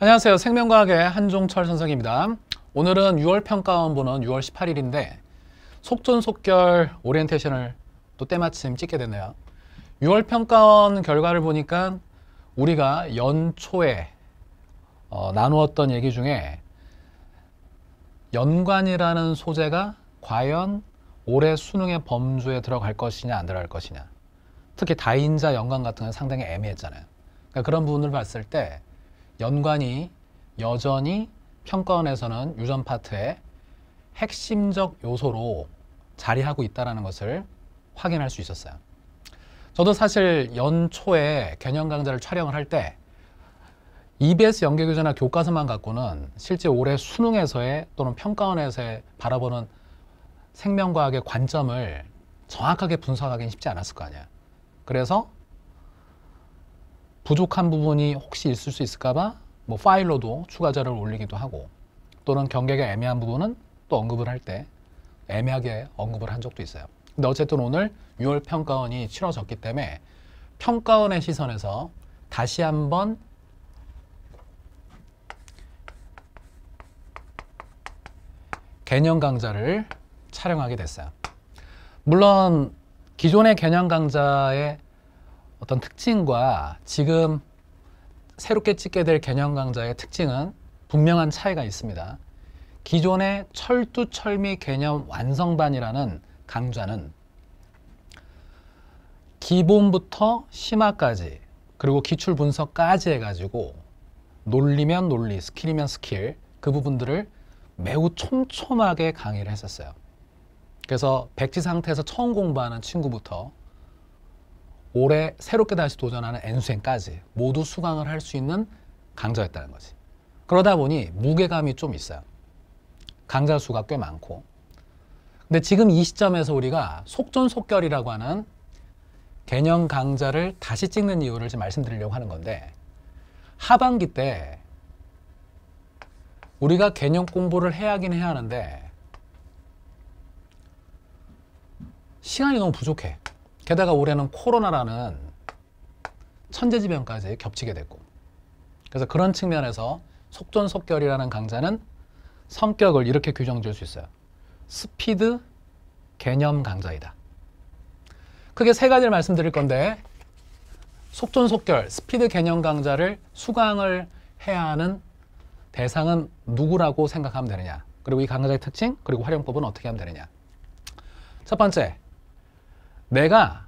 안녕하세요. 생명과학의 한종철 선생입니다. 오늘은 6월 평가원 보는 6월 18일인데 속전속결 오리엔테이션을 또 때마침 찍게 됐네요. 6월 평가원 결과를 보니까 우리가 연초에 어, 나누었던 얘기 중에 연관이라는 소재가 과연 올해 수능의 범주에 들어갈 것이냐 안 들어갈 것이냐 특히 다인자 연관 같은 건 상당히 애매했잖아요. 그러니까 그런 부분을 봤을 때 연관이 여전히 평가원에서는 유전 파트의 핵심적 요소로 자리하고 있다는 것을 확인할 수 있었어요. 저도 사실 연초에 개념 강좌를 촬영을 할 때 EBS 연계교재나 교과서만 갖고는 실제 올해 수능에서의 또는 평가원에서의 바라보는 생명과학의 관점을 정확하게 분석하기는 쉽지 않았을 거 아니야. 그래서 부족한 부분이 혹시 있을 수 있을까봐 뭐 파일로도 추가 자료를 올리기도 하고 또는 경계가 애매한 부분은 또 언급을 할 때 애매하게 언급을 한 적도 있어요. 근데 어쨌든 오늘 6월 평가원이 치러졌기 때문에 평가원의 시선에서 다시 한번 개념 강좌를 촬영하게 됐어요. 물론 기존의 개념 강좌의 어떤 특징과 지금 새롭게 찍게 될 개념 강좌의 특징은 분명한 차이가 있습니다. 기존의 철두철미 개념 완성반이라는 강좌는 기본부터 심화까지 그리고 기출 분석까지 해가지고 논리면 논리, 스킬이면 스킬 그 부분들을 매우 촘촘하게 강의를 했었어요. 그래서 백지 상태에서 처음 공부하는 친구부터 올해 새롭게 다시 도전하는 N수행까지 모두 수강을 할 수 있는 강좌였다는 거지. 그러다 보니 무게감이 좀 있어요. 강좌 수가 꽤 많고. 근데 지금 이 시점에서 우리가 속전속결이라고 하는 개념 강좌를 다시 찍는 이유를 지금 말씀드리려고 하는 건데 하반기 때 우리가 개념 공부를 해야 하긴 해야 하는데 시간이 너무 부족해. 게다가 올해는 코로나라는 천재지변까지 겹치게 됐고 그래서 그런 측면에서 속전속결이라는 강좌는 성격을 이렇게 규정 지을 수 있어요. 스피드 개념 강좌이다. 크게 세 가지를 말씀드릴 건데 속전속결, 스피드 개념 강좌를 수강을 해야 하는 대상은 누구라고 생각하면 되느냐 그리고 이 강좌의 특징, 그리고 활용법은 어떻게 하면 되느냐 첫 번째, 내가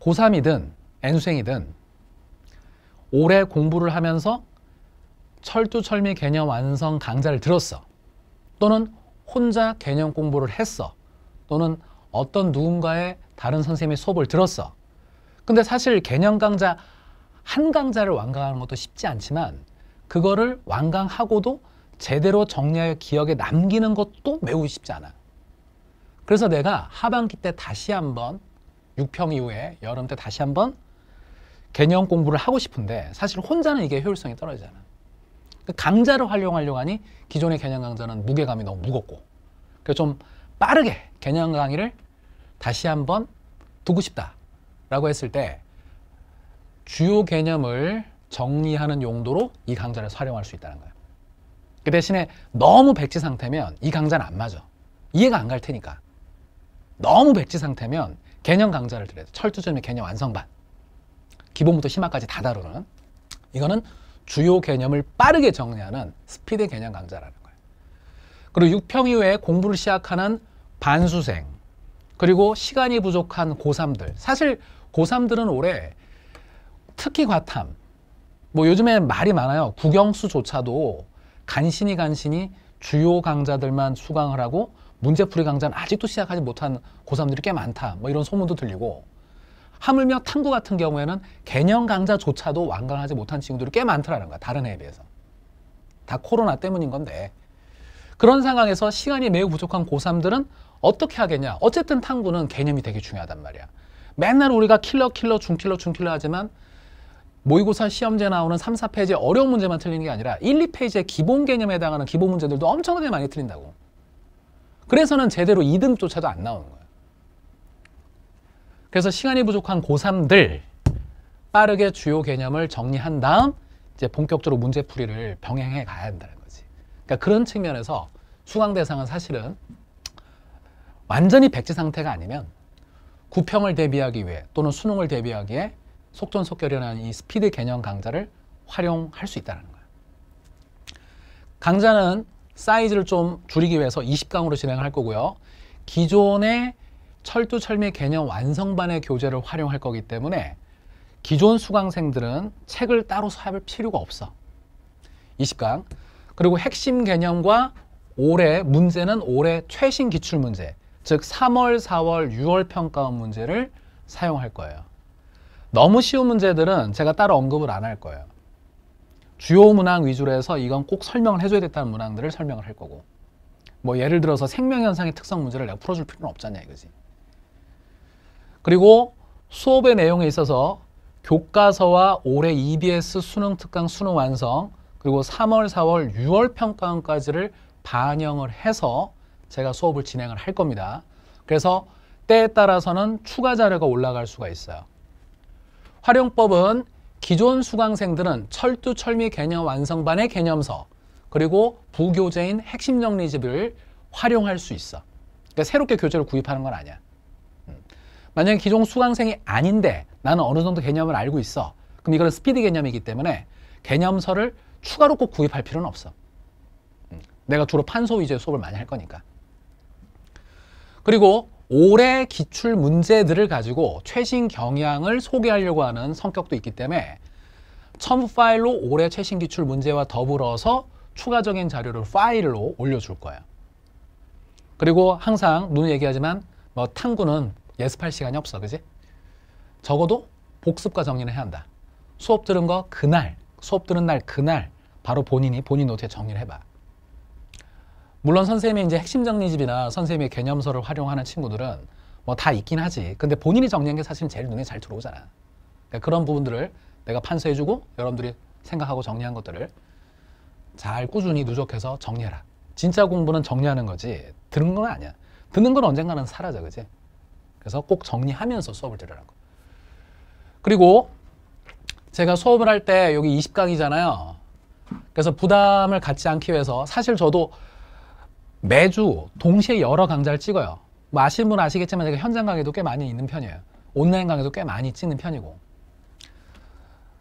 고3이든 N수생이든 올해 공부를 하면서 철두철미 개념 완성 강좌를 들었어. 또는 혼자 개념 공부를 했어. 또는 어떤 누군가의 다른 선생님의 수업을 들었어. 근데 사실 개념 강좌 한 강좌를 완강하는 것도 쉽지 않지만 그거를 완강하고도 제대로 정리하여 기억에 남기는 것도 매우 쉽지 않아. 요 그래서 내가 하반기 때 다시 한번 6평 이후에 여름 때 다시 한번 개념 공부를 하고 싶은데 사실 혼자는 이게 효율성이 떨어지잖아. 그 그러니까 강좌를 활용하려고 하니 기존의 개념 강좌는 무게감이 너무 무겁고 그래서 좀 빠르게 개념 강의를 다시 한번 두고 싶다라고 했을 때 주요 개념을 정리하는 용도로 이 강좌를 활용할 수 있다는 거예요. 그 대신에 너무 백지 상태면 이 강좌는 안 맞아. 이해가 안 갈 테니까. 너무 백지 상태면 개념 강좌를 드려요. 철두점의 개념 완성반. 기본부터 심화까지 다 다루는 이거는 주요 개념을 빠르게 정리하는 스피드 개념 강좌라는 거예요. 그리고 6평 이후에 공부를 시작하는 반수생 그리고 시간이 부족한 고3들 사실 고3들은 올해 특히 과탐 뭐 요즘에 말이 많아요. 국영수조차도 간신히 간신히 주요 강좌들만 수강을 하고 문제풀이 강좌는 아직도 시작하지 못한 고3들이 꽤 많다. 뭐 이런 소문도 들리고 하물며 탐구 같은 경우에는 개념 강좌조차도 완강하지 못한 친구들이 꽤 많더라는 거야. 다른 해에 비해서. 다 코로나 때문인 건데 그런 상황에서 시간이 매우 부족한 고3들은 어떻게 하겠냐. 어쨌든 탐구는 개념이 되게 중요하단 말이야. 맨날 우리가 킬러 킬러 중킬러 중킬러 하지만 모의고사 시험제 나오는 3, 4페이지 어려운 문제만 틀리는 게 아니라 1, 2페이지의 기본 개념에 해당하는 기본 문제들도 엄청나게 많이 틀린다고. 그래서는 제대로 2등조차도 안 나오는 거예요. 그래서 시간이 부족한 고3들 빠르게 주요 개념을 정리한 다음 이제 본격적으로 문제 풀이를 병행해 가야 한다는 거지. 그러니까 그런 측면에서 수강 대상은 사실은 완전히 백지 상태가 아니면 구평을 대비하기 위해 또는 수능을 대비하기에 속전속결이라는 이 스피드 개념 강좌를 활용할 수 있다는 거야. 강좌는 사이즈를 좀 줄이기 위해서 20강으로 진행할 거고요. 기존의 철두 철미 개념 완성반의 교재를 활용할 거기 때문에 기존 수강생들은 책을 따로 사할 필요가 없어. 20강. 그리고 핵심 개념과 올해 문제는 올해 최신 기출 문제, 즉 3월, 4월, 6월 평가원 문제를 사용할 거예요. 너무 쉬운 문제들은 제가 따로 언급을 안 할 거예요. 주요 문항 위주로 해서 이건 꼭 설명을 해줘야 됐다는 문항들을 설명을 할 거고 뭐 예를 들어서 생명현상의 특성 문제를 내가 풀어줄 필요는 없잖아요그지 그리고 수업의 내용에 있어서 교과서와 올해 EBS 수능 특강 수능 완성 그리고 3월, 4월, 6월 평가원까지를 반영을 해서 제가 수업을 진행을 할 겁니다. 그래서 때에 따라서는 추가 자료가 올라갈 수가 있어요. 활용법은 기존 수강생들은 철두철미 개념 완성반의 개념서 그리고 부교재인 핵심 정리집을 활용할 수 있어. 그러니까 새롭게 교재를 구입하는 건 아니야. 음. 만약에 기존 수강생이 아닌데 나는 어느 정도 개념을 알고 있어. 그럼 이거는 스피드 개념이기 때문에 개념서를 추가로 꼭 구입할 필요는 없어. 음. 내가 주로 판소 위주의 수업을 많이 할 거니까. 그리고 올해 기출 문제들을 가지고 최신 경향을 소개하려고 하는 성격도 있기 때문에 첨부 파일로 올해 최신 기출 문제와 더불어서 추가적인 자료를 파일로 올려줄 거예요. 그리고 항상 눈 얘기하지만 뭐 탐구는 예습할 시간이 없어, 그지? 적어도 복습과 정리를 해야 한다. 수업 들은 거 그날, 수업 들은 날 그날 바로 본인이 본인 노트에 정리를 해봐. 물론 선생님의 이제 핵심 정리집이나 선생님의 개념서를 활용하는 친구들은 뭐 다 있긴 하지. 근데 본인이 정리한 게 사실 제일 눈에 잘 들어오잖아. 그러니까 그런 부분들을 내가 판서해주고 여러분들이 생각하고 정리한 것들을 잘 꾸준히 누적해서 정리해라. 진짜 공부는 정리하는 거지 듣는 건 아니야. 듣는 건 언젠가는 사라져, 그지? 그래서 꼭 정리하면서 수업을 들으라고. 그리고 제가 수업을 할 때 여기 20강이잖아요. 그래서 부담을 갖지 않기 위해서 사실 저도 매주 동시에 여러 강좌를 찍어요. 뭐 아시는 분 아시겠지만 제가 현장 강의도 꽤 많이 있는 편이에요. 온라인 강의도 꽤 많이 찍는 편이고.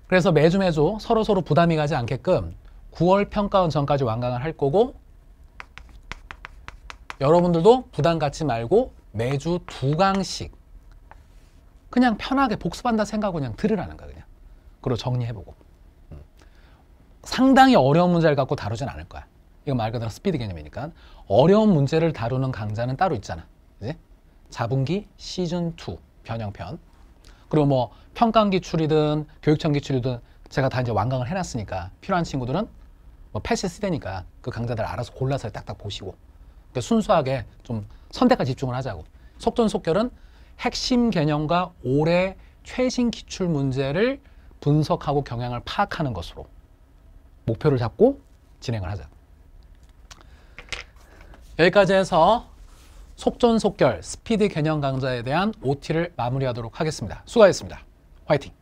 그래서 매주 매주 서로 서로 부담이 가지 않게끔 9월 평가원 전까지 완강을 할 거고 여러분들도 부담 갖지 말고 매주 두 강씩 그냥 편하게 복습한다 생각하고 그냥 들으라는 거야 그냥. 그리고 정리해보고. 음. 상당히 어려운 문제를 갖고 다루진 않을 거야. 이거 말 그대로 스피드 개념이니까 어려운 문제를 다루는 강좌는 따로 있잖아. 이제 자분기 시즌 2 변형편 그리고 뭐 평강기 출이든 교육청기 출이든 제가 다 이제 완강을 해놨으니까 필요한 친구들은 뭐패스 쓰대니까 그 강좌들 알아서 골라서 딱딱 보시고 그러니까 순수하게 좀 선택과 집중을 하자고 속전속결은 핵심 개념과 올해 최신 기출 문제를 분석하고 경향을 파악하는 것으로 목표를 잡고 진행을 하자. 여기까지 해서 속전속결 스피드 개념 강좌에 대한 OT를 마무리하도록 하겠습니다. 수고하셨습니다. 화이팅!